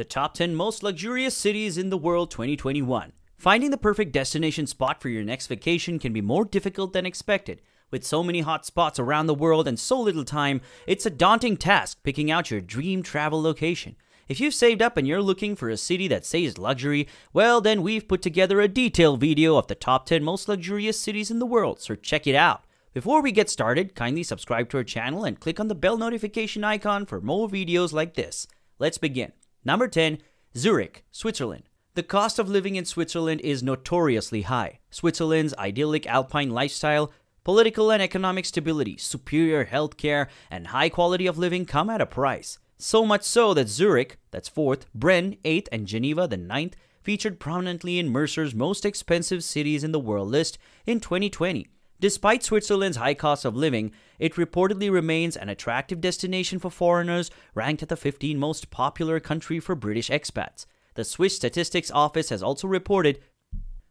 the top 10 most luxurious cities in the world 2021. Finding the perfect destination spot for your next vacation can be more difficult than expected. With so many hot spots around the world and so little time, it's a daunting task picking out your dream travel location. If you've saved up and you're looking for a city that says luxury, well then we've put together a detailed video of the top 10 most luxurious cities in the world, so check it out. Before we get started, kindly subscribe to our channel and click on the bell notification icon for more videos like this. Let's begin. Number 10, Zurich, Switzerland. The cost of living in Switzerland is notoriously high. Switzerland's idyllic alpine lifestyle, political and economic stability, superior healthcare, and high quality of living come at a price. So much so that Zurich, that's fourth, Bren, eighth, and Geneva, the ninth, featured prominently in Mercer's most expensive cities in the world list in 2020. Despite Switzerland's high cost of living, it reportedly remains an attractive destination for foreigners, ranked at the 15 most popular country for British expats. The Swiss Statistics Office has also reported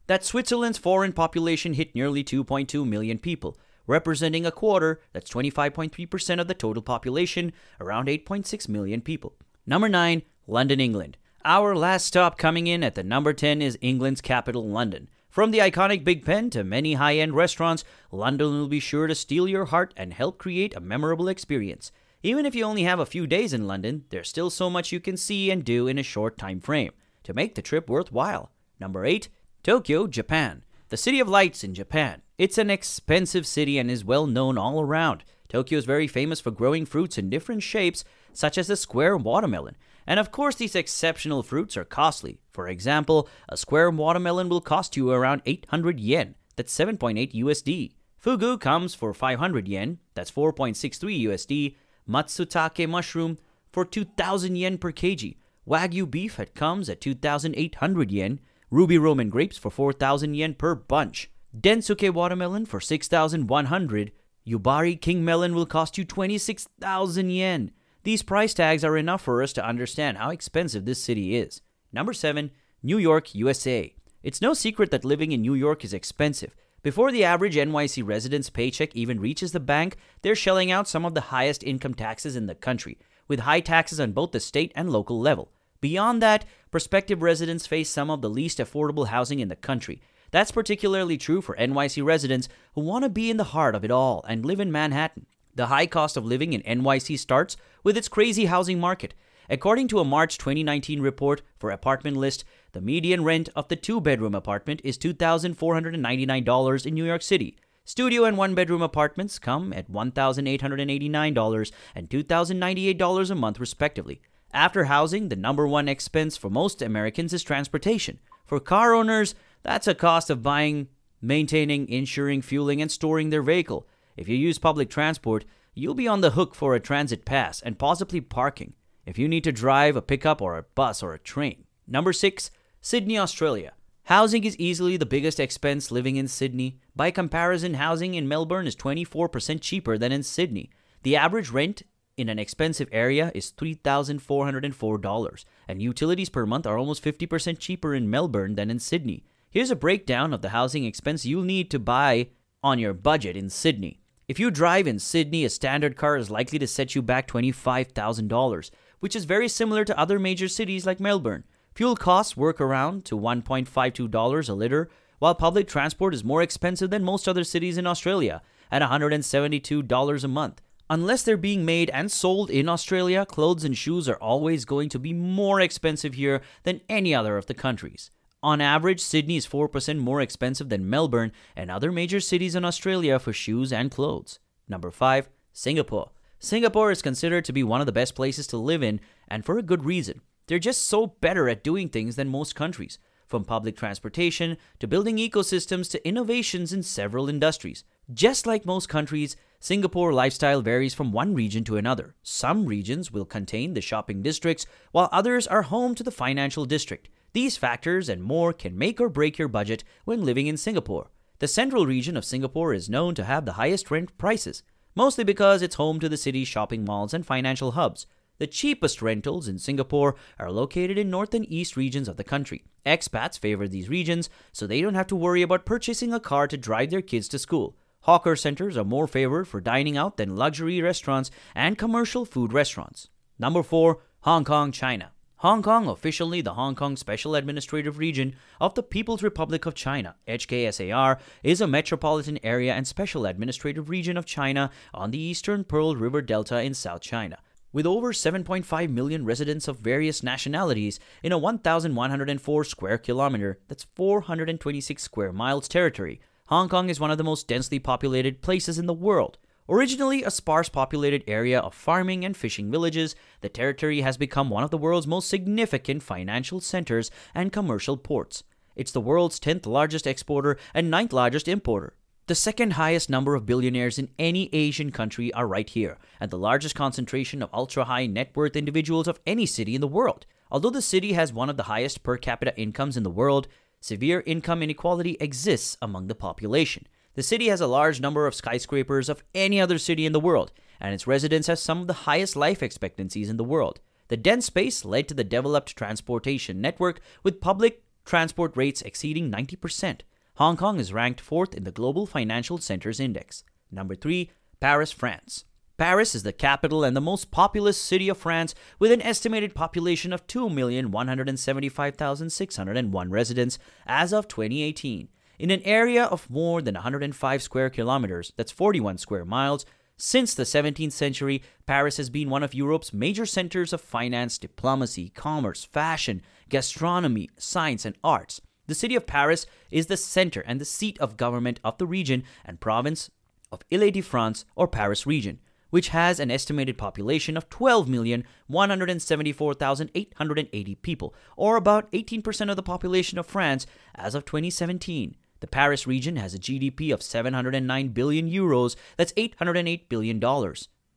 that Switzerland's foreign population hit nearly 2.2 million people, representing a quarter, that's 25.3% of the total population, around 8.6 million people. Number 9, London, England. Our last stop coming in at the number 10 is England's capital, London. From the iconic Big Ben to many high end restaurants, London will be sure to steal your heart and help create a memorable experience. Even if you only have a few days in London, there's still so much you can see and do in a short time frame to make the trip worthwhile. Number 8, Tokyo, Japan. The City of Lights in Japan. It's an expensive city and is well known all around. Tokyo is very famous for growing fruits in different shapes, such as the square watermelon. And of course, these exceptional fruits are costly. For example, a square watermelon will cost you around 800 yen, that's 7.8 USD. Fugu comes for 500 yen, that's 4.63 USD. Matsutake mushroom for 2000 yen per kg. Wagyu beef it comes at 2800 yen. Ruby Roman grapes for 4000 yen per bunch. Densuke watermelon for 6100. Yubari King Melon will cost you 26,000 yen. These price tags are enough for us to understand how expensive this city is. Number 7. New York, USA. It's no secret that living in New York is expensive. Before the average NYC resident's paycheck even reaches the bank, they're shelling out some of the highest income taxes in the country, with high taxes on both the state and local level. Beyond that, prospective residents face some of the least affordable housing in the country, that's particularly true for NYC residents who want to be in the heart of it all and live in Manhattan. The high cost of living in NYC starts with its crazy housing market. According to a March 2019 report for Apartment List, the median rent of the two bedroom apartment is $2,499 in New York City. Studio and one bedroom apartments come at $1,889 and $2,098 a month, respectively. After housing, the number one expense for most Americans is transportation. For car owners, that's a cost of buying, maintaining, insuring, fueling, and storing their vehicle. If you use public transport, you'll be on the hook for a transit pass and possibly parking if you need to drive a pickup or a bus or a train. Number 6. Sydney, Australia. Housing is easily the biggest expense living in Sydney. By comparison, housing in Melbourne is 24% cheaper than in Sydney. The average rent in an expensive area is $3,404, and utilities per month are almost 50% cheaper in Melbourne than in Sydney. Here's a breakdown of the housing expense you'll need to buy on your budget in Sydney. If you drive in Sydney, a standard car is likely to set you back $25,000, which is very similar to other major cities like Melbourne. Fuel costs work around to $1.52 a litre, while public transport is more expensive than most other cities in Australia at $172 a month. Unless they're being made and sold in Australia, clothes and shoes are always going to be more expensive here than any other of the countries. On average, Sydney is 4% more expensive than Melbourne and other major cities in Australia for shoes and clothes. Number 5. Singapore. Singapore is considered to be one of the best places to live in, and for a good reason. They're just so better at doing things than most countries, from public transportation to building ecosystems to innovations in several industries. Just like most countries, Singapore lifestyle varies from one region to another. Some regions will contain the shopping districts, while others are home to the financial district. These factors and more can make or break your budget when living in Singapore. The central region of Singapore is known to have the highest rent prices, mostly because it's home to the city's shopping malls and financial hubs. The cheapest rentals in Singapore are located in north and east regions of the country. Expats favor these regions so they don't have to worry about purchasing a car to drive their kids to school. Hawker centers are more favored for dining out than luxury restaurants and commercial food restaurants. Number 4, Hong Kong, China. Hong Kong, officially the Hong Kong Special Administrative Region of the People's Republic of China, HKSAR, is a metropolitan area and special administrative region of China on the eastern Pearl River Delta in South China. With over 7.5 million residents of various nationalities in a 1,104 square kilometer, that's 426 square miles territory, Hong Kong is one of the most densely populated places in the world. Originally a sparse populated area of farming and fishing villages, the territory has become one of the world's most significant financial centers and commercial ports. It's the world's 10th largest exporter and 9th largest importer. The second highest number of billionaires in any Asian country are right here, and the largest concentration of ultra high net worth individuals of any city in the world. Although the city has one of the highest per capita incomes in the world, severe income inequality exists among the population. The city has a large number of skyscrapers of any other city in the world, and its residents have some of the highest life expectancies in the world. The dense space led to the developed transportation network, with public transport rates exceeding 90%. Hong Kong is ranked fourth in the Global Financial Centers Index. Number three, Paris, France. Paris is the capital and the most populous city of France, with an estimated population of 2,175,601 residents as of 2018 in an area of more than 105 square kilometers, that's 41 square miles. Since the 17th century, Paris has been one of Europe's major centers of finance, diplomacy, commerce, fashion, gastronomy, science, and arts. The city of Paris is the center and the seat of government of the region and province of Ile-de-France or Paris region, which has an estimated population of 12,174,880 people, or about 18% of the population of France as of 2017. The Paris region has a GDP of 709 billion euros, that's $808 billion,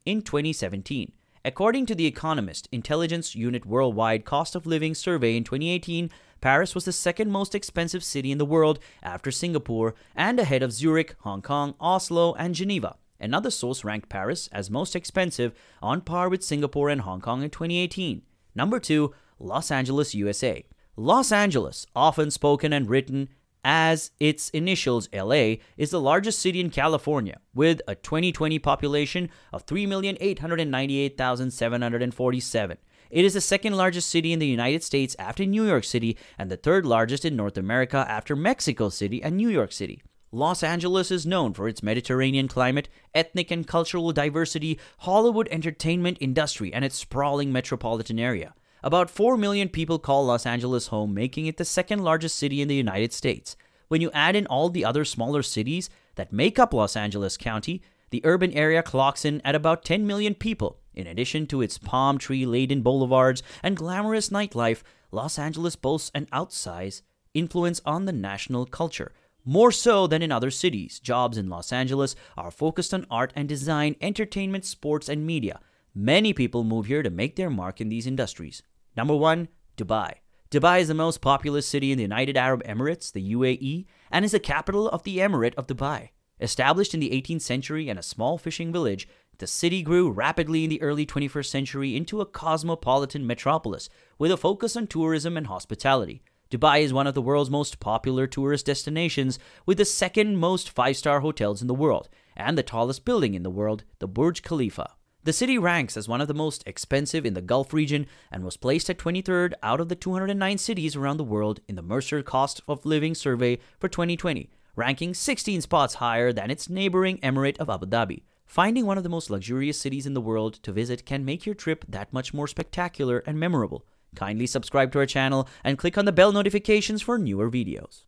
in 2017. According to The Economist Intelligence Unit Worldwide Cost of Living Survey in 2018, Paris was the second most expensive city in the world after Singapore and ahead of Zurich, Hong Kong, Oslo, and Geneva. Another source ranked Paris as most expensive, on par with Singapore and Hong Kong in 2018. Number 2, Los Angeles, USA. Los Angeles, often spoken and written as its initials LA is the largest city in California with a 2020 population of 3,898,747. It is the second largest city in the United States after New York City and the third largest in North America after Mexico City and New York City. Los Angeles is known for its Mediterranean climate, ethnic and cultural diversity, Hollywood entertainment industry, and its sprawling metropolitan area. About 4 million people call Los Angeles home, making it the second largest city in the United States. When you add in all the other smaller cities that make up Los Angeles County, the urban area clocks in at about 10 million people. In addition to its palm tree laden boulevards and glamorous nightlife, Los Angeles boasts an outsized influence on the national culture. More so than in other cities, jobs in Los Angeles are focused on art and design, entertainment, sports, and media. Many people move here to make their mark in these industries. Number one, Dubai. Dubai is the most populous city in the United Arab Emirates, the UAE, and is the capital of the Emirate of Dubai. Established in the 18th century and a small fishing village, the city grew rapidly in the early 21st century into a cosmopolitan metropolis with a focus on tourism and hospitality. Dubai is one of the world's most popular tourist destinations, with the second most five star hotels in the world, and the tallest building in the world, the Burj Khalifa. The city ranks as one of the most expensive in the Gulf region and was placed at 23rd out of the 209 cities around the world in the Mercer Cost of Living Survey for 2020, ranking 16 spots higher than its neighboring emirate of Abu Dhabi. Finding one of the most luxurious cities in the world to visit can make your trip that much more spectacular and memorable. Kindly subscribe to our channel and click on the bell notifications for newer videos.